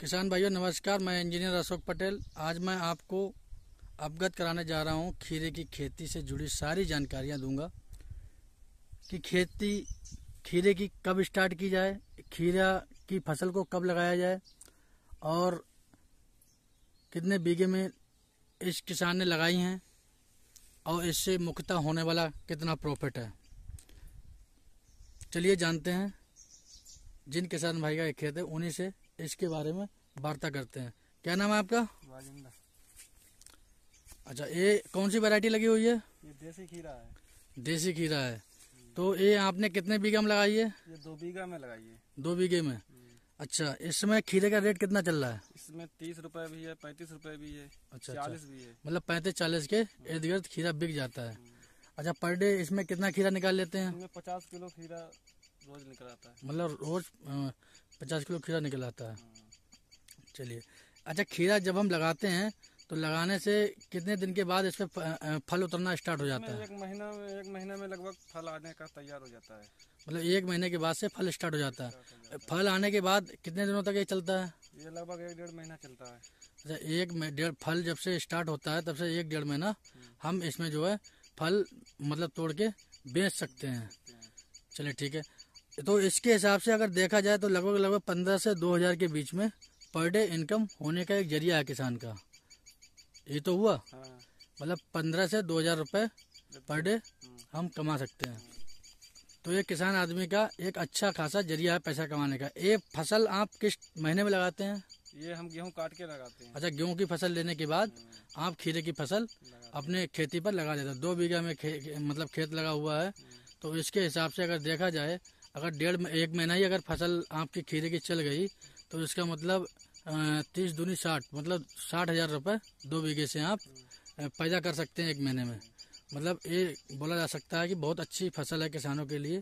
किसान भाइयों नमस्कार मैं इंजीनियर अशोक पटेल आज मैं आपको अवगत कराने जा रहा हूँ खीरे की खेती से जुड़ी सारी जानकारियाँ दूंगा कि खेती खीरे की कब स्टार्ट की जाए खीरा की फसल को कब लगाया जाए और कितने बीघे में इस किसान ने लगाई हैं और इससे मुख्यतः होने वाला कितना प्रॉफिट है चलिए जानते हैं जिन किसान भाई का खेत है उन्हीं से इसके बारे में वार्ता करते हैं क्या नाम है आपका अच्छा ये कौन सी वैरायटी लगी हुई है ये देसी खीरा है देसी खीरा है हम्म। तो ये आपने कितने बीघा में लगाई है ये दो बीघा में लगाई है दो बीघे में हम्म। अच्छा इसमें खीरे का रेट कितना चल रहा है इसमें तीस रुपए भी है पैंतीस रुपए भी है अच्छा, अच्छा। चालीस भी है मतलब पैंतीस चालीस के हम्म। इर्द गिर्द खीरा बिक जाता है अच्छा पर डे इसमें कितना खीरा निकाल लेते हैं पचास किलो खीरा रोज निकल आता है मतलब रोज पचास किलो खीरा निकल आता है चलिए अच्छा खीरा जब हम लगाते हैं तो लगाने से कितने दिन के बाद इसमें फल उतरना स्टार्ट हो जाता है एक महीना में एक महीने में लगभग फल आने का तैयार हो जाता है मतलब एक महीने के बाद से फल स्टार्ट हो जाता है फल आने के बाद कितने दिनों तक ये चलता है ये लगभग एक डेढ़ महीना चलता है अच्छा एक डेढ़ फल जब से स्टार्ट होता है तब से एक डेढ़ महीना हम इसमें जो है फल मतलब तोड़ के बेच सकते हैं चलिए ठीक है तो इसके हिसाब से अगर देखा जाए तो लगभग लगभग पंद्रह से दो हज़ार के बीच में पर डे इनकम होने का एक जरिया है किसान का ये तो हुआ हाँ। मतलब पंद्रह से दो हज़ार रूपए पर डे हम कमा सकते हैं तो ये किसान आदमी का एक अच्छा खासा जरिया है पैसा कमाने का ये फसल आप किस महीने में लगाते हैं ये हम गेहूं काट के लगाते हैं अच्छा गेहूं की फसल लेने के बाद हाँ। आप खीरे की फसल अपने खेती पर लगा देते हैं दो बीघा में खे, मतलब खेत लगा हुआ है हाँ। तो इसके हिसाब से अगर देखा जाए अगर डेढ़ एक महीना ही अगर फसल आपके खीरे की चल गई तो इसका मतलब तीस दूनी साठ मतलब साठ हजार रुपये दो बीघे से आप पैदा कर सकते हैं एक महीने में मतलब ये बोला जा सकता है कि बहुत अच्छी फसल है किसानों के लिए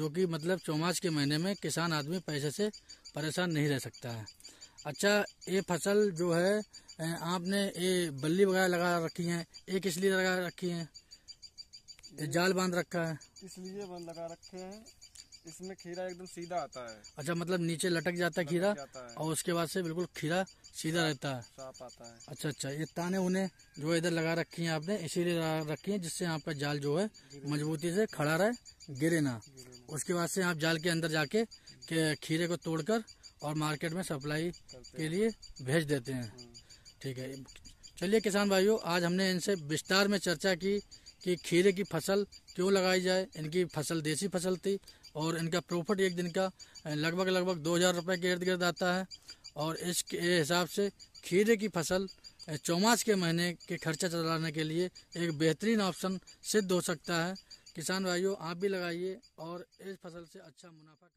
जो कि मतलब चौमास के महीने में किसान आदमी पैसे से परेशान नहीं रह सकता है अच्छा ये फसल जो है आपने ये बल्ली वगैरह लगा रखी है ये किस लिए लगा रखी है ये जाल बांध रखा है इसलिए लगा रखे हैं इसमें खीरा एकदम सीधा आता है अच्छा मतलब नीचे लटक जाता है खीरा और उसके बाद से बिल्कुल खीरा सीधा रहता है साफ आता है अच्छा अच्छा ये ताने उन्हें जो इधर लगा रखी है आपने इसीलिए रखी है जिससे आपका जाल जो है मजबूती से खड़ा रहे गिरे ना उसके बाद से आप जाल के अंदर जाके खीरे को तोड़कर और मार्केट में सप्लाई के लिए भेज देते हैं हम्म। ठीक है चलिए किसान भाइयों आज हमने इनसे विस्तार में चर्चा की कि खीरे की फसल क्यों लगाई जाए इनकी फसल देसी फसल थी और इनका प्रॉफिट एक दिन का लगभग लगभग दो हज़ार रुपये के इर्द गिर्द आता है और इसके हिसाब से खीरे की फसल चौमास के महीने के खर्चा चलाने के लिए एक बेहतरीन ऑप्शन सिद्ध हो सकता है किसान भाइयों आप भी लगाइए और इस फसल से अच्छा मुनाफा